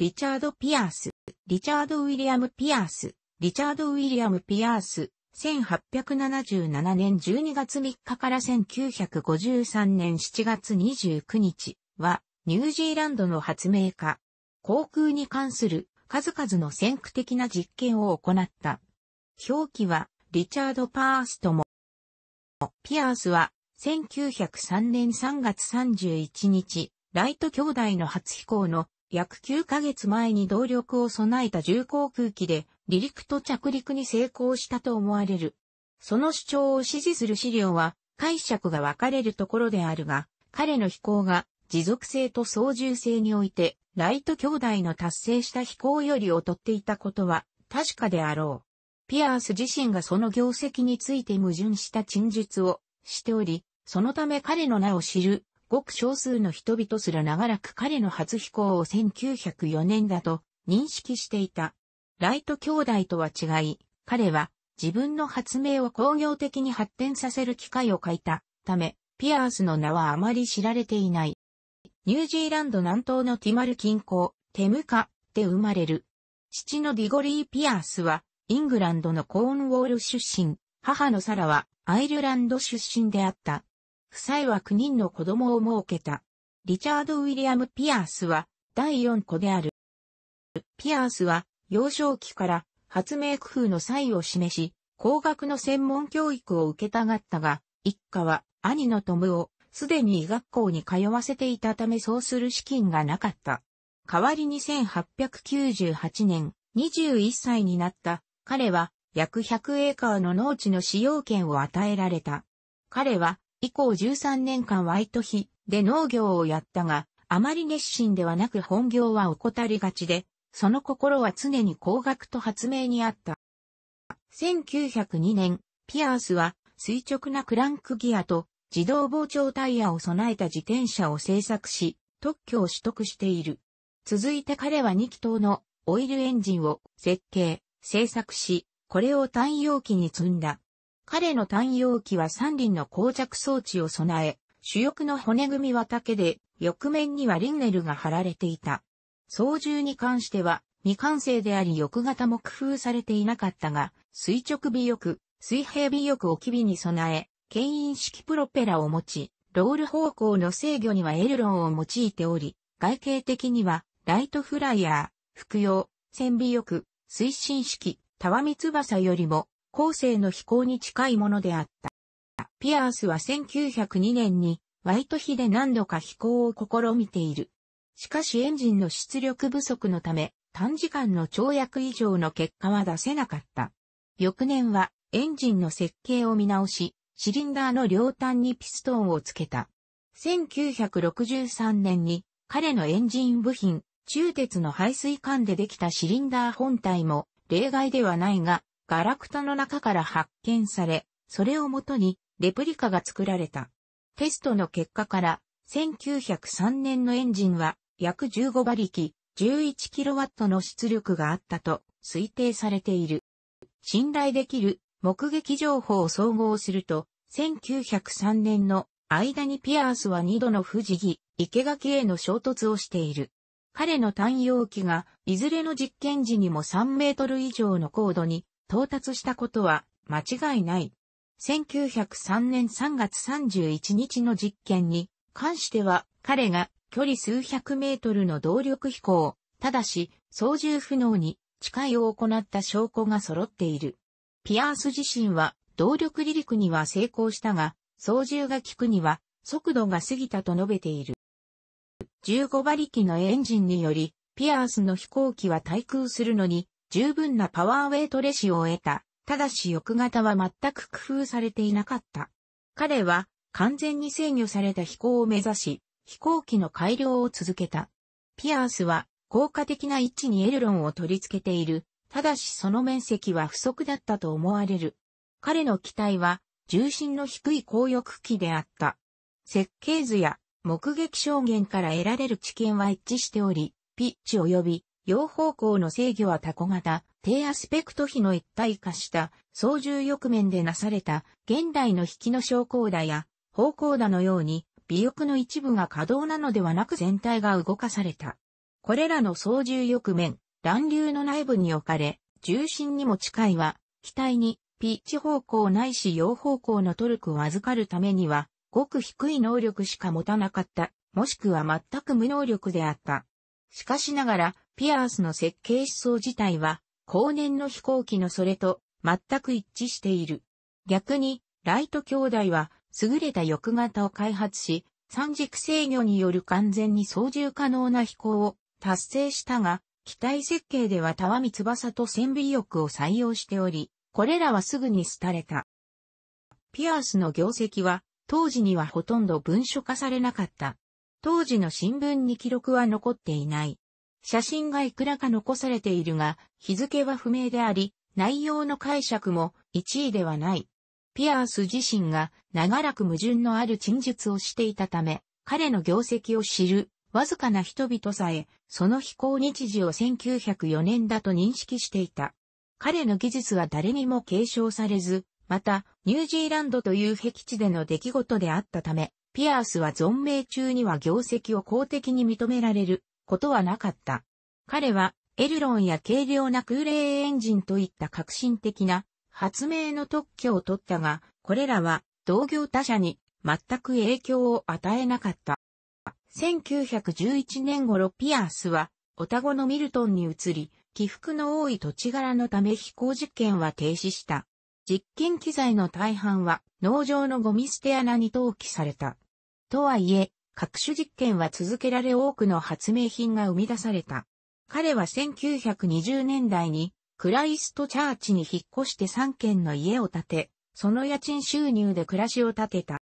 リチャード・ピアース、リチャード・ウィリアム・ピアース、リチャード・ウィリアム・ピアース、1877年12月3日から1953年7月29日は、ニュージーランドの発明家、航空に関する数々の先駆的な実験を行った。表記は、リチャード・パースとも、ピアースは、1903年3月31日、ライト兄弟の初飛行の約9ヶ月前に動力を備えた重航空機で離陸と着陸に成功したと思われる。その主張を支持する資料は解釈が分かれるところであるが、彼の飛行が持続性と操縦性においてライト兄弟の達成した飛行より劣っていたことは確かであろう。ピアース自身がその業績について矛盾した陳述をしており、そのため彼の名を知るごく少数の人々すら長らく彼の初飛行を1904年だと認識していた。ライト兄弟とは違い、彼は自分の発明を工業的に発展させる機会を書いたため、ピアースの名はあまり知られていない。ニュージーランド南東のティマル近郊、テムカで生まれる。父のディゴリー・ピアースは、イングランドのコーンウォール出身、母のサラはアイルランド出身であった。夫妻は9人の子供を設けた。リチャード・ウィリアム・ピアースは第4子である。ピアースは幼少期から発明工夫の際を示し、工学の専門教育を受けたがったが、一家は兄のトムをすでに医学校に通わせていたためそうする資金がなかった。代わりに1898年、21歳になった彼は約100エーカーの農地の使用権を与えられた。彼は以降13年間ワイト日で農業をやったが、あまり熱心ではなく本業は怠りがちで、その心は常に工学と発明にあった。1902年、ピアースは垂直なクランクギアと自動膨張タイヤを備えた自転車を製作し、特許を取得している。続いて彼は2気筒のオイルエンジンを設計、製作し、これを単容機に積んだ。彼の単葉機は三輪の膠着装置を備え、主翼の骨組みは竹で、翼面にはリンネルが貼られていた。操縦に関しては、未完成であり翼型も工夫されていなかったが、垂直尾翼、水平尾翼を機尾に備え、牽引式プロペラを持ち、ロール方向の制御にはエルロンを用いており、外形的には、ライトフライヤー、服用、船尾翼、推進式、ミツバサよりも、後世の飛行に近いものであった。ピアースは1902年にワイト比で何度か飛行を試みている。しかしエンジンの出力不足のため、短時間の跳躍以上の結果は出せなかった。翌年はエンジンの設計を見直し、シリンダーの両端にピストンをつけた。1963年に彼のエンジン部品、中鉄の排水管でできたシリンダー本体も例外ではないが、ガラクタの中から発見され、それをもとにレプリカが作られた。テストの結果から、1903年のエンジンは約15馬力 11kW の出力があったと推定されている。信頼できる目撃情報を総合すると、1903年の間にピアースは2度の不士木、生垣への衝突をしている。彼の単容器がいずれの実験時にも3メートル以上の高度に到達したことは間違いない。1903年3月31日の実験に関しては彼が距離数百メートルの動力飛行、ただし操縦不能に誓いを行った証拠が揃っている。ピアース自身は動力離陸には成功したが、操縦が効くには速度が過ぎたと述べている。15馬力のエンジンにより、ピアースの飛行機は対空するのに十分なパワーウェイトレシオを得た。ただし翼型は全く工夫されていなかった。彼は完全に制御された飛行を目指し、飛行機の改良を続けた。ピアースは効果的な位置にエルロンを取り付けている。ただしその面積は不足だったと思われる。彼の機体は重心の低い高翼機であった。設計図や目撃証言から得られる知見は一致しており、ピッチ及び両方向の制御はタコ型、低アスペクト比の一体化した操縦翼面でなされた現代の引きの昇降打や方向打のように尾翼の一部が可動なのではなく全体が動かされた。これらの操縦翼面、乱流の内部に置かれ、重心にも近いは、機体にピッチ方向ないし両方向のトルクを預かるためには、ごく低い能力しか持たなかった、もしくは全く無能力であった。しかしながら、ピアースの設計思想自体は、後年の飛行機のそれと全く一致している。逆に、ライト兄弟は、優れた翼型を開発し、三軸制御による完全に操縦可能な飛行を達成したが、機体設計ではたわみ翼と線尾翼を採用しており、これらはすぐに廃れた。ピアースの業績は、当時にはほとんど文書化されなかった。当時の新聞に記録は残っていない。写真がいくらか残されているが、日付は不明であり、内容の解釈も一位ではない。ピアース自身が長らく矛盾のある陳述をしていたため、彼の業績を知るわずかな人々さえ、その飛行日時を1904年だと認識していた。彼の技術は誰にも継承されず、また、ニュージーランドという僻地での出来事であったため、ピアースは存命中には業績を公的に認められることはなかった。彼は、エルロンや軽量な空冷エンジンといった革新的な発明の特許を取ったが、これらは同業他社に全く影響を与えなかった。1911年頃ピアースは、オタゴのミルトンに移り、起伏の多い土地柄のため飛行実験は停止した。実験機材の大半は農場のゴミ捨て穴に投棄された。とはいえ、各種実験は続けられ多くの発明品が生み出された。彼は1920年代にクライストチャーチに引っ越して3軒の家を建て、その家賃収入で暮らしを建てた。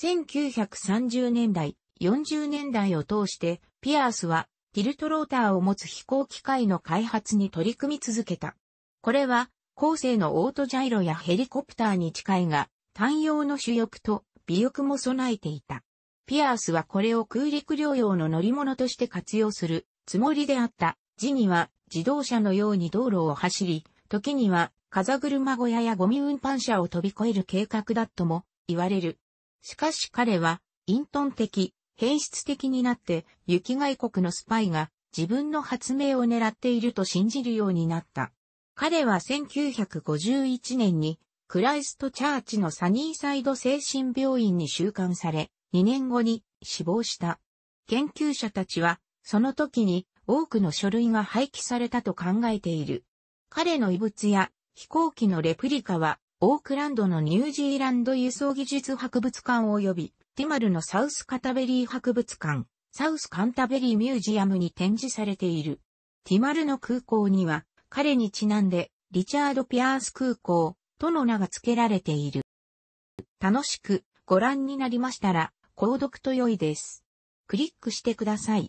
1930年代、40年代を通して、ピアースは、ティルトローターを持つ飛行機械の開発に取り組み続けた。これは、後世のオートジャイロやヘリコプターに近いが、単用の主翼と尾翼も備えていた。ピアースはこれを空陸療養の乗り物として活用するつもりであった。時には自動車のように道路を走り、時には風車小屋やゴミ運搬車を飛び越える計画だとも言われる。しかし彼は、隠遁的、変質的になって、雪外国のスパイが自分の発明を狙っていると信じるようになった。彼は1951年に、クライストチャーチのサニーサイド精神病院に収監され、2年後に死亡した。研究者たちは、その時に多くの書類が廃棄されたと考えている。彼の遺物や飛行機のレプリカは、オークランドのニュージーランド輸送技術博物館及び、ティマルのサウスカタベリー博物館、サウスカンタベリーミュージアムに展示されている。ティマルの空港には、彼にちなんで、リチャード・ピアース空港との名が付けられている。楽しくご覧になりましたら、購読と良いです。クリックしてください。